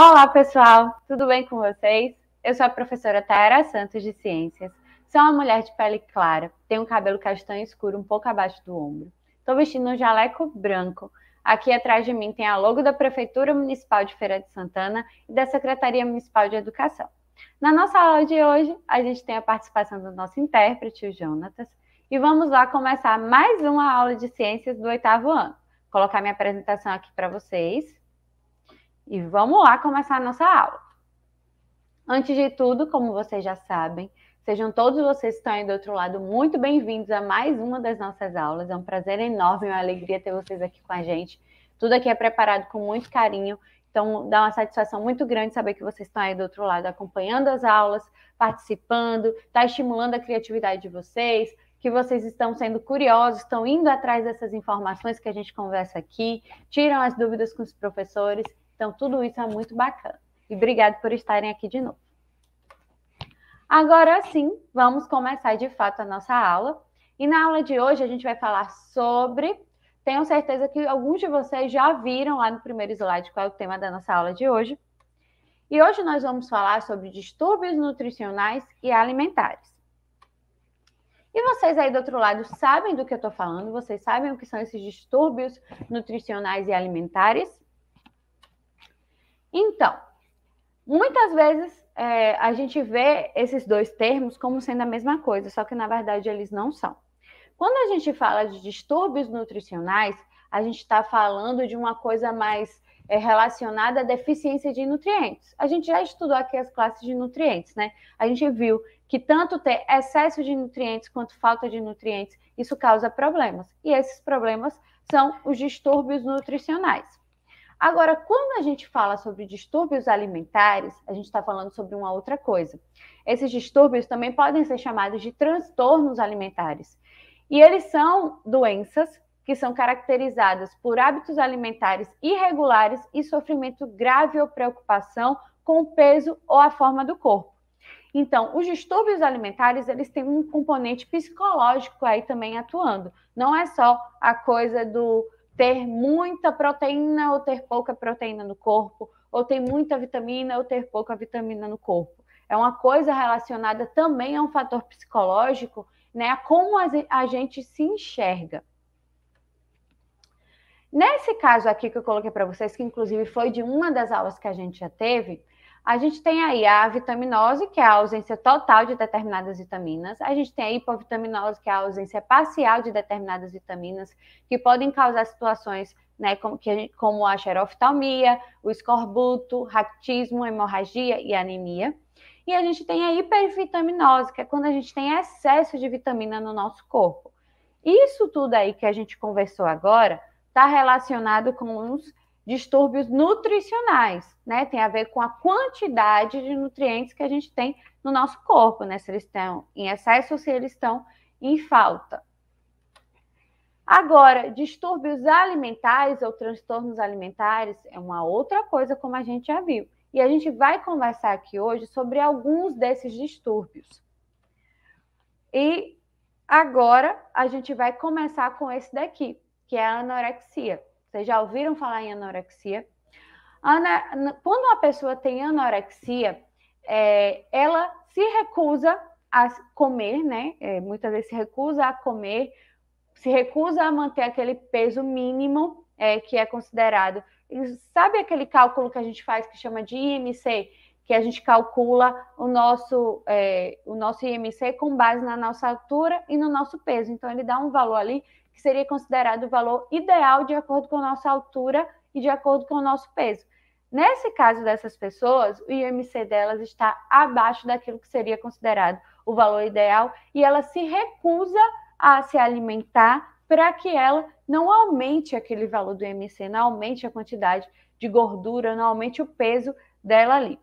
Olá, pessoal, tudo bem com vocês? Eu sou a professora Tayara Santos de Ciências. Sou uma mulher de pele clara, tenho um cabelo castanho escuro um pouco abaixo do ombro. Estou vestindo um jaleco branco. Aqui atrás de mim tem a logo da Prefeitura Municipal de Feira de Santana e da Secretaria Municipal de Educação. Na nossa aula de hoje, a gente tem a participação do nosso intérprete, o Jonatas, e vamos lá começar mais uma aula de ciências do oitavo ano. Vou colocar minha apresentação aqui para vocês. E vamos lá começar a nossa aula. Antes de tudo, como vocês já sabem, sejam todos vocês que estão aí do outro lado muito bem-vindos a mais uma das nossas aulas. É um prazer enorme, uma alegria ter vocês aqui com a gente. Tudo aqui é preparado com muito carinho, então dá uma satisfação muito grande saber que vocês estão aí do outro lado acompanhando as aulas, participando, está estimulando a criatividade de vocês, que vocês estão sendo curiosos, estão indo atrás dessas informações que a gente conversa aqui, tiram as dúvidas com os professores. Então, tudo isso é muito bacana. E obrigado por estarem aqui de novo. Agora sim, vamos começar de fato a nossa aula. E na aula de hoje a gente vai falar sobre. Tenho certeza que alguns de vocês já viram lá no primeiro slide qual é o tema da nossa aula de hoje. E hoje nós vamos falar sobre distúrbios nutricionais e alimentares. E vocês aí do outro lado sabem do que eu estou falando? Vocês sabem o que são esses distúrbios nutricionais e alimentares? Então, muitas vezes é, a gente vê esses dois termos como sendo a mesma coisa, só que na verdade eles não são. Quando a gente fala de distúrbios nutricionais, a gente está falando de uma coisa mais é, relacionada à deficiência de nutrientes. A gente já estudou aqui as classes de nutrientes, né? A gente viu que tanto ter excesso de nutrientes quanto falta de nutrientes, isso causa problemas. E esses problemas são os distúrbios nutricionais. Agora, quando a gente fala sobre distúrbios alimentares, a gente está falando sobre uma outra coisa. Esses distúrbios também podem ser chamados de transtornos alimentares. E eles são doenças que são caracterizadas por hábitos alimentares irregulares e sofrimento grave ou preocupação com o peso ou a forma do corpo. Então, os distúrbios alimentares, eles têm um componente psicológico aí também atuando. Não é só a coisa do ter muita proteína ou ter pouca proteína no corpo, ou ter muita vitamina ou ter pouca vitamina no corpo. É uma coisa relacionada também a um fator psicológico, né? A como a gente se enxerga. Nesse caso aqui que eu coloquei para vocês, que inclusive foi de uma das aulas que a gente já teve, a gente tem aí a vitaminose, que é a ausência total de determinadas vitaminas. A gente tem a hipovitaminose, que é a ausência parcial de determinadas vitaminas, que podem causar situações né, como, que, como a xeroftalmia, o escorbuto, ractismo, hemorragia e anemia. E a gente tem a hipervitaminose, que é quando a gente tem excesso de vitamina no nosso corpo. Isso tudo aí que a gente conversou agora está relacionado com os distúrbios nutricionais, né? Tem a ver com a quantidade de nutrientes que a gente tem no nosso corpo, né? Se eles estão em excesso ou se eles estão em falta. Agora, distúrbios alimentares ou transtornos alimentares é uma outra coisa, como a gente já viu. E a gente vai conversar aqui hoje sobre alguns desses distúrbios. E agora a gente vai começar com esse daqui, que é a anorexia. Vocês já ouviram falar em anorexia? Ana, quando uma pessoa tem anorexia, é, ela se recusa a comer, né? É, muitas vezes se recusa a comer, se recusa a manter aquele peso mínimo é, que é considerado. E sabe aquele cálculo que a gente faz que chama de IMC, que a gente calcula o nosso, é, o nosso IMC com base na nossa altura e no nosso peso. Então, ele dá um valor ali que seria considerado o valor ideal de acordo com a nossa altura e de acordo com o nosso peso. Nesse caso dessas pessoas, o IMC delas está abaixo daquilo que seria considerado o valor ideal e ela se recusa a se alimentar para que ela não aumente aquele valor do IMC, não aumente a quantidade de gordura, não aumente o peso dela ali.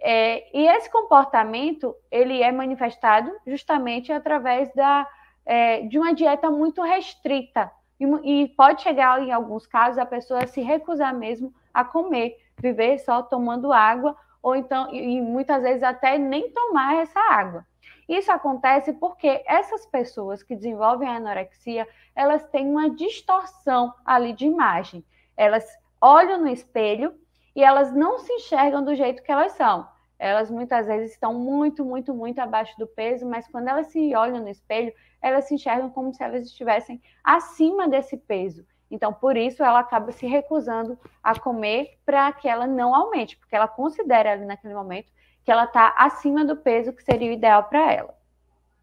É, e esse comportamento ele é manifestado justamente através da é, de uma dieta muito restrita. E, e pode chegar, em alguns casos, a pessoa se recusar mesmo a comer, viver só tomando água, ou então, e, e muitas vezes até nem tomar essa água. Isso acontece porque essas pessoas que desenvolvem a anorexia, elas têm uma distorção ali de imagem. Elas olham no espelho e elas não se enxergam do jeito que elas são elas muitas vezes estão muito, muito, muito abaixo do peso, mas quando elas se olham no espelho, elas se enxergam como se elas estivessem acima desse peso. Então, por isso, ela acaba se recusando a comer para que ela não aumente, porque ela considera ali naquele momento que ela está acima do peso que seria o ideal para ela.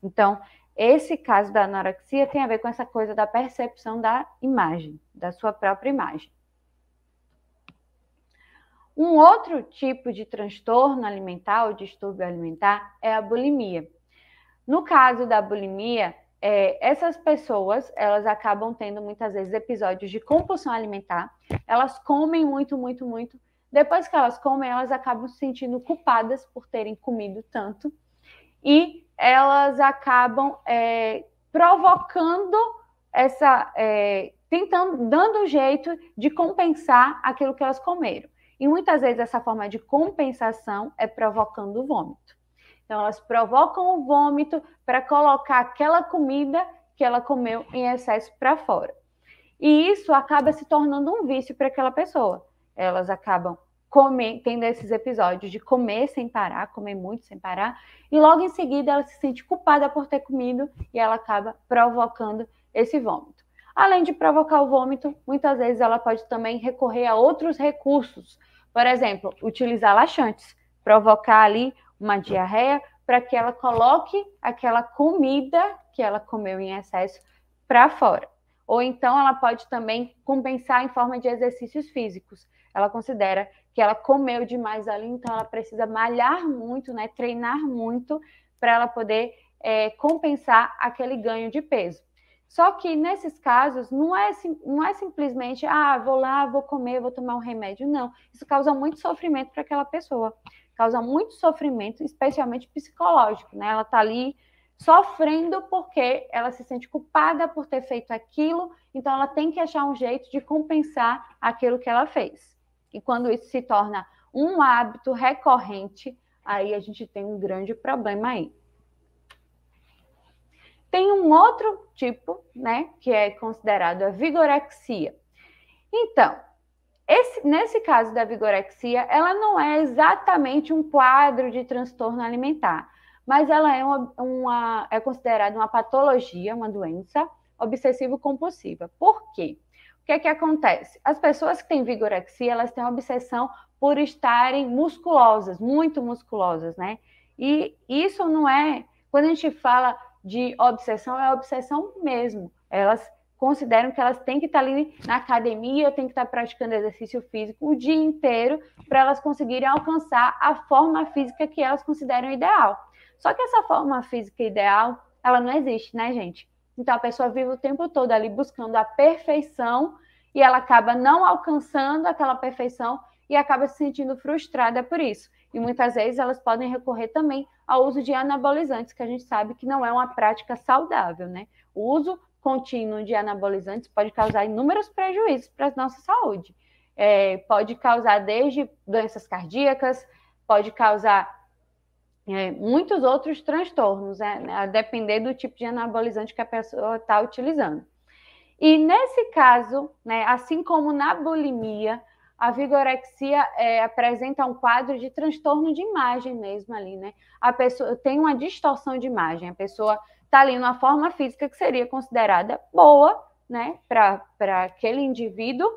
Então, esse caso da anorexia tem a ver com essa coisa da percepção da imagem, da sua própria imagem. Um outro tipo de transtorno alimentar ou distúrbio alimentar é a bulimia. No caso da bulimia, é, essas pessoas elas acabam tendo muitas vezes episódios de compulsão alimentar. Elas comem muito, muito, muito. Depois que elas comem, elas acabam se sentindo culpadas por terem comido tanto e elas acabam é, provocando essa, é, tentando, dando um jeito de compensar aquilo que elas comeram. E muitas vezes essa forma de compensação é provocando o vômito. Então, elas provocam o vômito para colocar aquela comida que ela comeu em excesso para fora. E isso acaba se tornando um vício para aquela pessoa. Elas acabam tendo esses episódios de comer sem parar, comer muito sem parar, e logo em seguida ela se sente culpada por ter comido e ela acaba provocando esse vômito. Além de provocar o vômito, muitas vezes ela pode também recorrer a outros recursos. Por exemplo, utilizar laxantes, provocar ali uma diarreia para que ela coloque aquela comida que ela comeu em excesso para fora. Ou então ela pode também compensar em forma de exercícios físicos. Ela considera que ela comeu demais ali, então ela precisa malhar muito, né, treinar muito para ela poder é, compensar aquele ganho de peso. Só que nesses casos não é, não é simplesmente, ah, vou lá, vou comer, vou tomar um remédio. Não, isso causa muito sofrimento para aquela pessoa. Causa muito sofrimento, especialmente psicológico, né? Ela está ali sofrendo porque ela se sente culpada por ter feito aquilo, então ela tem que achar um jeito de compensar aquilo que ela fez. E quando isso se torna um hábito recorrente, aí a gente tem um grande problema aí. Tem um outro tipo, né, que é considerado a vigorexia. Então, esse, nesse caso da vigorexia, ela não é exatamente um quadro de transtorno alimentar, mas ela é, uma, uma é considerada uma patologia, uma doença obsessivo-compulsiva. Por quê? O que é que acontece? As pessoas que têm vigorexia, elas têm obsessão por estarem musculosas, muito musculosas, né? E isso não é. Quando a gente fala de obsessão é obsessão mesmo. Elas consideram que elas têm que estar ali na academia, têm que estar praticando exercício físico o dia inteiro para elas conseguirem alcançar a forma física que elas consideram ideal. Só que essa forma física ideal, ela não existe, né, gente? Então a pessoa vive o tempo todo ali buscando a perfeição e ela acaba não alcançando aquela perfeição e acaba se sentindo frustrada por isso e muitas vezes elas podem recorrer também ao uso de anabolizantes, que a gente sabe que não é uma prática saudável, né? O uso contínuo de anabolizantes pode causar inúmeros prejuízos para a nossa saúde. É, pode causar desde doenças cardíacas, pode causar é, muitos outros transtornos, né? a depender do tipo de anabolizante que a pessoa está utilizando. E nesse caso, né, assim como na bulimia, a vigorexia é, apresenta um quadro de transtorno de imagem mesmo ali, né? A pessoa tem uma distorção de imagem, a pessoa está ali numa forma física que seria considerada boa, né, para aquele indivíduo,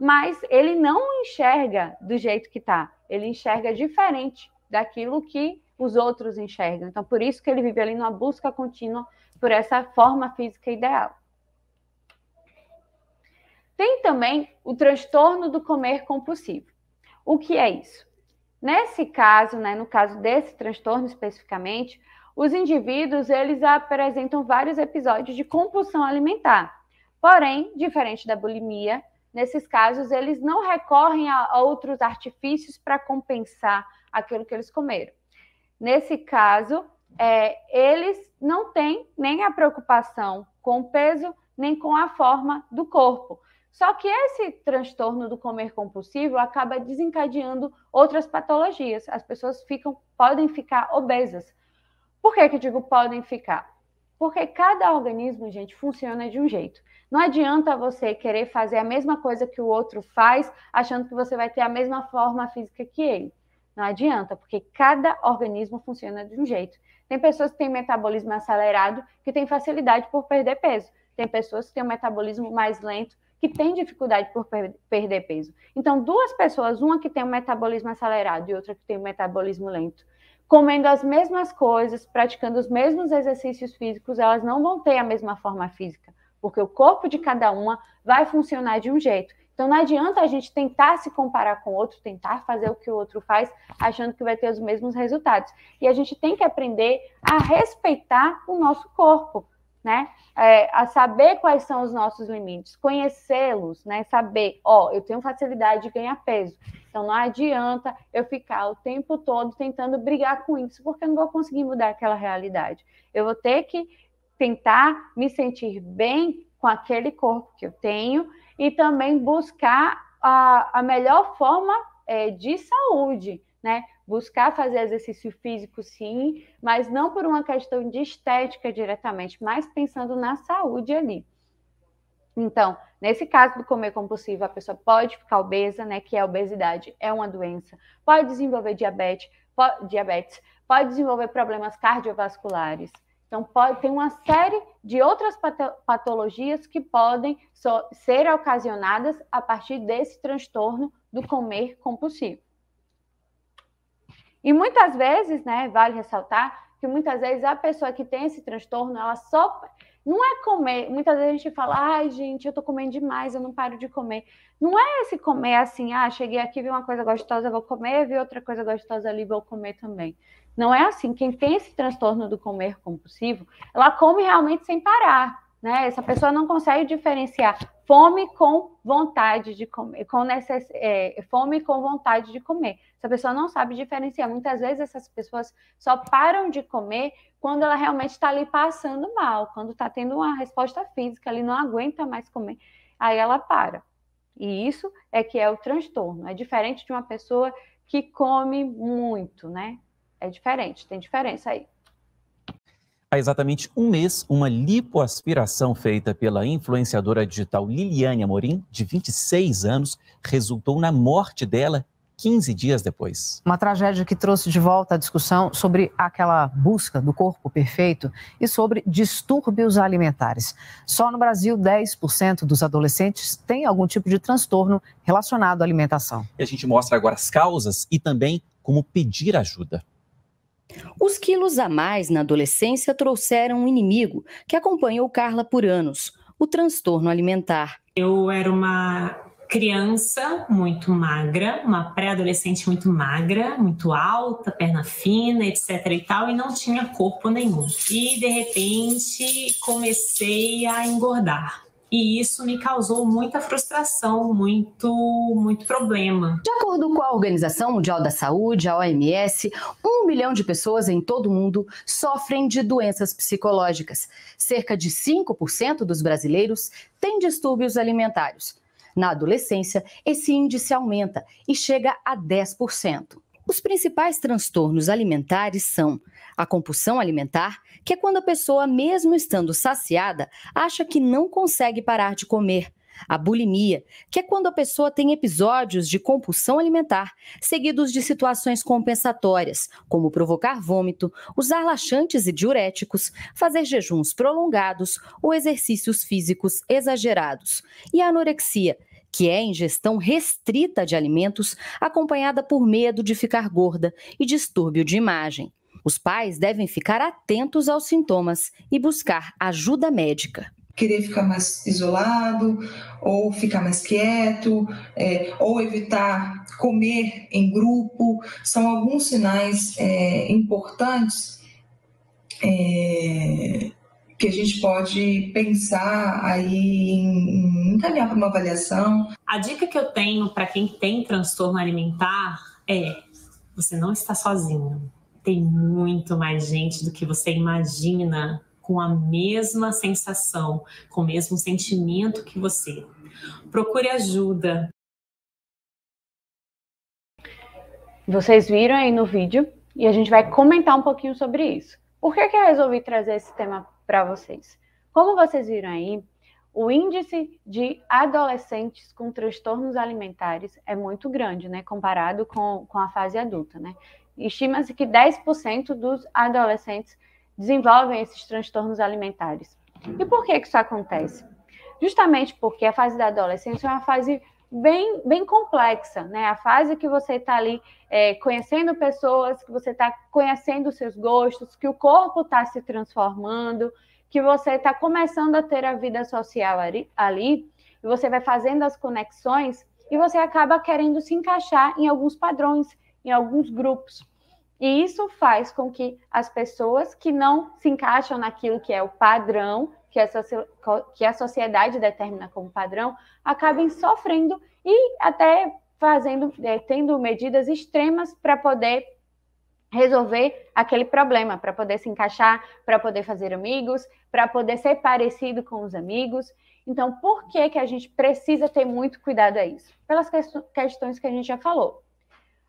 mas ele não enxerga do jeito que está, ele enxerga diferente daquilo que os outros enxergam. Então, por isso que ele vive ali numa busca contínua por essa forma física ideal. Tem também o transtorno do comer compulsivo. O que é isso? Nesse caso, né, no caso desse transtorno especificamente, os indivíduos eles apresentam vários episódios de compulsão alimentar. Porém, diferente da bulimia, nesses casos eles não recorrem a outros artifícios para compensar aquilo que eles comeram. Nesse caso, é, eles não têm nem a preocupação com o peso, nem com a forma do corpo, só que esse transtorno do comer compulsivo acaba desencadeando outras patologias. As pessoas ficam, podem ficar obesas. Por que, que eu digo podem ficar? Porque cada organismo, gente, funciona de um jeito. Não adianta você querer fazer a mesma coisa que o outro faz, achando que você vai ter a mesma forma física que ele. Não adianta, porque cada organismo funciona de um jeito. Tem pessoas que têm metabolismo acelerado, que têm facilidade por perder peso. Tem pessoas que têm um metabolismo mais lento, que tem dificuldade por per perder peso. Então, duas pessoas, uma que tem um metabolismo acelerado e outra que tem um metabolismo lento, comendo as mesmas coisas, praticando os mesmos exercícios físicos, elas não vão ter a mesma forma física, porque o corpo de cada uma vai funcionar de um jeito. Então não adianta a gente tentar se comparar com o outro, tentar fazer o que o outro faz, achando que vai ter os mesmos resultados. E a gente tem que aprender a respeitar o nosso corpo né? É, a saber quais são os nossos limites, conhecê-los, né? Saber, ó, eu tenho facilidade de ganhar peso, então não adianta eu ficar o tempo todo tentando brigar com isso, porque eu não vou conseguir mudar aquela realidade. Eu vou ter que tentar me sentir bem com aquele corpo que eu tenho e também buscar a, a melhor forma é, de saúde, né? buscar fazer exercício físico, sim, mas não por uma questão de estética diretamente, mas pensando na saúde ali. Então, nesse caso do comer compulsivo, a pessoa pode ficar obesa, né? Que é a obesidade é uma doença, pode desenvolver diabetes, pode, diabetes, pode desenvolver problemas cardiovasculares. Então, pode ter uma série de outras patologias que podem ser ocasionadas a partir desse transtorno do comer compulsivo. E muitas vezes, né, vale ressaltar que muitas vezes a pessoa que tem esse transtorno, ela só não é comer. Muitas vezes a gente fala, ai, gente, eu tô comendo demais, eu não paro de comer. Não é esse comer assim, ah, cheguei aqui, vi uma coisa gostosa, vou comer, vi outra coisa gostosa ali, vou comer também. Não é assim. Quem tem esse transtorno do comer compulsivo, ela come realmente sem parar. Né? Essa pessoa não consegue diferenciar fome com vontade de comer, com necess... É, fome com vontade de comer. Essa pessoa não sabe diferenciar. Muitas vezes essas pessoas só param de comer quando ela realmente está ali passando mal, quando está tendo uma resposta física, ali não aguenta mais comer, aí ela para. E isso é que é o transtorno. É diferente de uma pessoa que come muito, né? É diferente, tem diferença aí. Há exatamente um mês, uma lipoaspiração feita pela influenciadora digital Liliane Amorim, de 26 anos, resultou na morte dela 15 dias depois. Uma tragédia que trouxe de volta a discussão sobre aquela busca do corpo perfeito e sobre distúrbios alimentares. Só no Brasil, 10% dos adolescentes têm algum tipo de transtorno relacionado à alimentação. E a gente mostra agora as causas e também como pedir ajuda. Os quilos a mais na adolescência trouxeram um inimigo que acompanhou Carla por anos: o transtorno alimentar. Eu era uma criança muito magra, uma pré-adolescente muito magra, muito alta, perna fina, etc e tal, e não tinha corpo nenhum. E de repente comecei a engordar e isso me causou muita frustração, muito, muito problema. De acordo com a Organização Mundial da Saúde, a OMS, um milhão de pessoas em todo o mundo sofrem de doenças psicológicas. Cerca de 5% dos brasileiros têm distúrbios alimentares. Na adolescência, esse índice aumenta e chega a 10%. Os principais transtornos alimentares são a compulsão alimentar, que é quando a pessoa, mesmo estando saciada, acha que não consegue parar de comer. A bulimia, que é quando a pessoa tem episódios de compulsão alimentar, seguidos de situações compensatórias, como provocar vômito, usar laxantes e diuréticos, fazer jejuns prolongados ou exercícios físicos exagerados. E a anorexia, que é a ingestão restrita de alimentos acompanhada por medo de ficar gorda e distúrbio de imagem. Os pais devem ficar atentos aos sintomas e buscar ajuda médica querer ficar mais isolado, ou ficar mais quieto, é, ou evitar comer em grupo, são alguns sinais é, importantes é, que a gente pode pensar aí em, em encaminhar para uma avaliação. A dica que eu tenho para quem tem transtorno alimentar é: você não está sozinho tem muito mais gente do que você imagina com a mesma sensação, com o mesmo sentimento que você. Procure ajuda. Vocês viram aí no vídeo e a gente vai comentar um pouquinho sobre isso. Por que, que eu resolvi trazer esse tema para vocês? Como vocês viram aí, o índice de adolescentes com transtornos alimentares é muito grande, né? Comparado com, com a fase adulta, né? Estima-se que 10% dos adolescentes desenvolvem esses transtornos alimentares. E por que, que isso acontece? Justamente porque a fase da adolescência é uma fase bem, bem complexa, né? A fase que você está ali é, conhecendo pessoas, que você está conhecendo seus gostos, que o corpo está se transformando, que você está começando a ter a vida social ali, ali, e você vai fazendo as conexões e você acaba querendo se encaixar em alguns padrões em alguns grupos. E isso faz com que as pessoas que não se encaixam naquilo que é o padrão, que a, que a sociedade determina como padrão, acabem sofrendo e até fazendo, é, tendo medidas extremas para poder resolver aquele problema, para poder se encaixar, para poder fazer amigos, para poder ser parecido com os amigos. Então, por que, que a gente precisa ter muito cuidado a isso? Pelas questões que a gente já falou.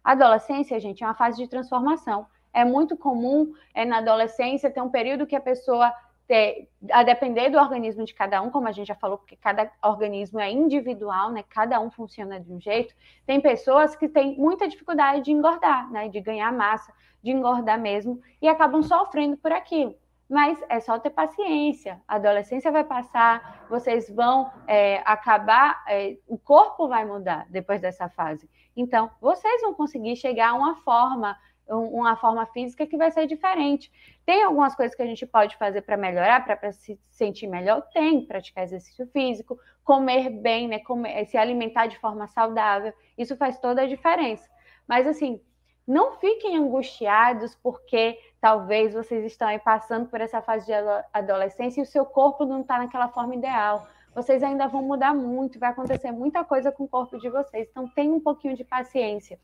A adolescência, gente, é uma fase de transformação. É muito comum é, na adolescência ter um período que a pessoa, ter, a depender do organismo de cada um, como a gente já falou, porque cada organismo é individual, né? Cada um funciona de um jeito. Tem pessoas que têm muita dificuldade de engordar, né? De ganhar massa, de engordar mesmo, e acabam sofrendo por aquilo mas é só ter paciência. A adolescência vai passar, vocês vão é, acabar, é, o corpo vai mudar depois dessa fase. Então, vocês vão conseguir chegar a uma forma, uma forma física que vai ser diferente. Tem algumas coisas que a gente pode fazer para melhorar, para se sentir melhor? Tem, praticar exercício físico, comer bem, né? Comer, se alimentar de forma saudável. Isso faz toda a diferença. Mas assim, não fiquem angustiados porque Talvez vocês estão aí passando por essa fase de adolescência e o seu corpo não está naquela forma ideal. Vocês ainda vão mudar muito, vai acontecer muita coisa com o corpo de vocês. Então, tenha um pouquinho de paciência.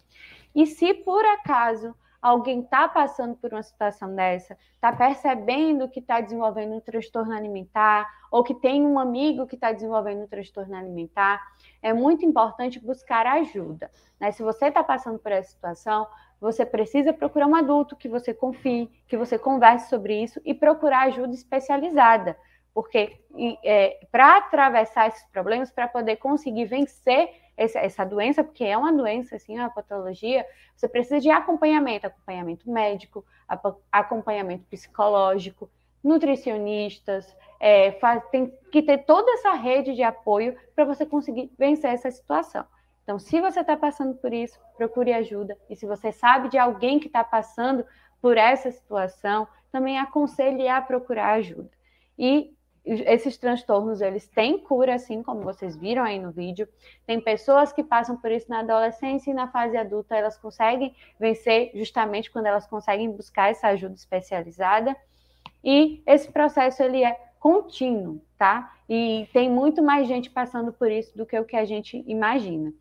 E se por acaso alguém está passando por uma situação dessa, está percebendo que está desenvolvendo um transtorno alimentar, ou que tem um amigo que está desenvolvendo um transtorno alimentar, é muito importante buscar ajuda. Né? Se você está passando por essa situação, você precisa procurar um adulto que você confie, que você converse sobre isso e procurar ajuda especializada, porque é, para atravessar esses problemas, para poder conseguir vencer essa, essa, doença, porque é uma doença, assim, é uma patologia, você precisa de acompanhamento, acompanhamento médico, acompanhamento psicológico, nutricionistas, é, faz, tem que ter toda essa rede de apoio para você conseguir vencer essa situação. Então, se você está passando por isso, procure ajuda. E se você sabe de alguém que está passando por essa situação, também aconselhe a procurar ajuda. E esses transtornos, eles têm cura, assim como vocês viram aí no vídeo. Tem pessoas que passam por isso na adolescência e na fase adulta, elas conseguem vencer justamente quando elas conseguem buscar essa ajuda especializada. E esse processo, ele é contínuo, tá? E tem muito mais gente passando por isso do que o que a gente imagina.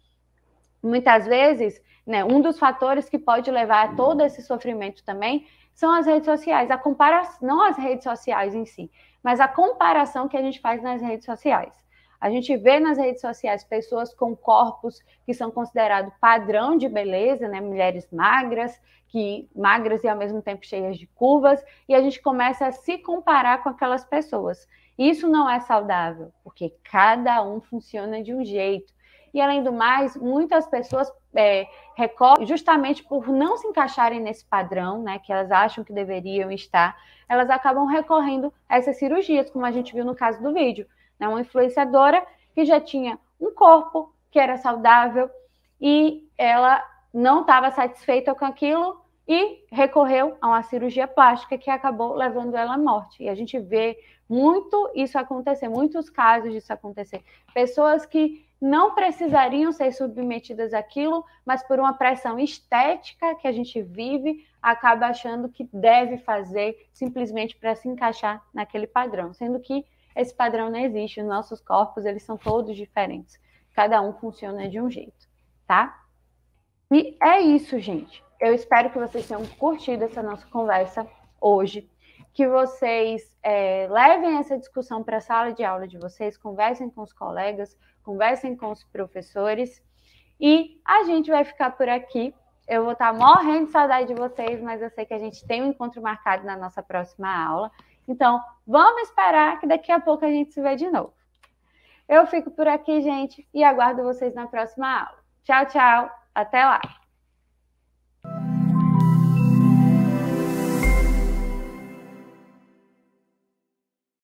Muitas vezes, né, um dos fatores que pode levar a todo esse sofrimento também são as redes sociais, a comparação, não as redes sociais em si, mas a comparação que a gente faz nas redes sociais. A gente vê nas redes sociais pessoas com corpos que são considerados padrão de beleza, né? Mulheres magras, que magras e ao mesmo tempo cheias de curvas, e a gente começa a se comparar com aquelas pessoas. Isso não é saudável, porque cada um funciona de um jeito, e, além do mais, muitas pessoas é, recorrem justamente por não se encaixarem nesse padrão, né, que elas acham que deveriam estar, elas acabam recorrendo a essas cirurgias, como a gente viu no caso do vídeo. Né, uma influenciadora que já tinha um corpo que era saudável e ela não estava satisfeita com aquilo e recorreu a uma cirurgia plástica que acabou levando ela à morte. E a gente vê muito isso acontecer, muitos casos disso acontecer. Pessoas que não precisariam ser submetidas àquilo, mas por uma pressão estética que a gente vive, acaba achando que deve fazer simplesmente para se encaixar naquele padrão, sendo que esse padrão não existe, os nossos corpos, eles são todos diferentes. Cada um funciona de um jeito, tá? E é isso, gente. Eu espero que vocês tenham curtido essa nossa conversa hoje que vocês é, levem essa discussão para a sala de aula de vocês, conversem com os colegas, conversem com os professores. E a gente vai ficar por aqui. Eu vou estar tá morrendo de saudade de vocês, mas eu sei que a gente tem um encontro marcado na nossa próxima aula. Então, vamos esperar que daqui a pouco a gente se vê de novo. Eu fico por aqui, gente, e aguardo vocês na próxima aula. Tchau, tchau. Até lá.